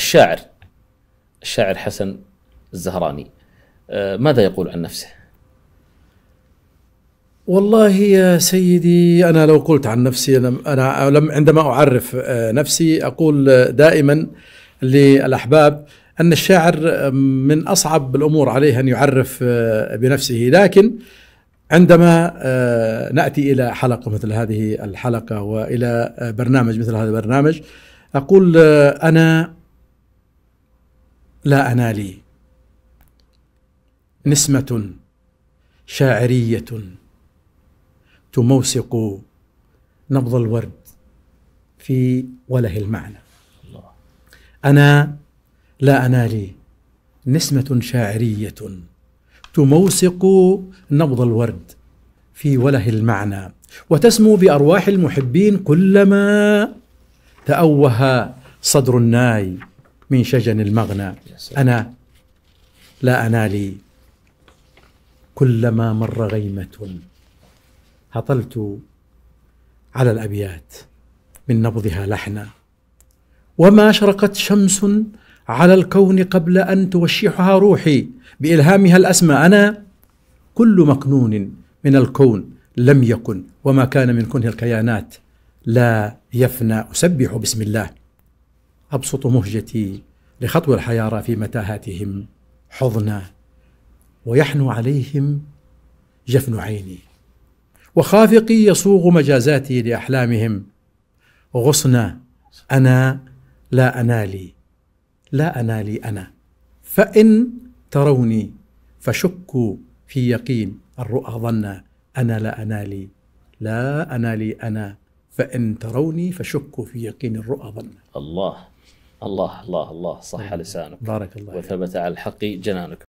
الشاعر الشاعر حسن الزهراني آه، ماذا يقول عن نفسه؟ والله يا سيدي أنا لو قلت عن نفسي أنا لم عندما أعرف آه، نفسي أقول آه، دائما للأحباب أن الشاعر من أصعب الأمور عليه أن يعرف بنفسه لكن عندما نأتي إلى حلقة مثل هذه الحلقة وإلى برنامج مثل هذا البرنامج أقول أنا لا انالي نسمة شاعرية تموسق نبض الورد في وله المعنى أنا لا انالي نسمة شاعرية تموسق نبض الورد في وله المعنى وتسمو بأرواح المحبين كلما تأوه صدر الناي من شجن المغنى أنا لا أنالي كلما مر غيمة هطلت على الأبيات من نبضها لحنا وما أشرقت شمس على الكون قبل أن توشحها روحي بإلهامها الأسمى أنا كل مكنون من الكون لم يكن وما كان من كنه الكيانات لا يفنى أسبح بسم الله أبسط مهجتي لخطو الحيارى في متاهاتهم حضنا ويحنو عليهم جفن عيني وخافقي يصوغ مجازاتي لأحلامهم غصنا أنا لا أنالي لا أنالي أنا فإن تروني فشكوا في يقين الرؤى ظنا أنا لا أنالي لا أنالي أنا فإن تروني فشكوا في يقين الرؤى ظن الله الله الله الله صح طيب. لسانك بارك الله وثبت على الحق جنانك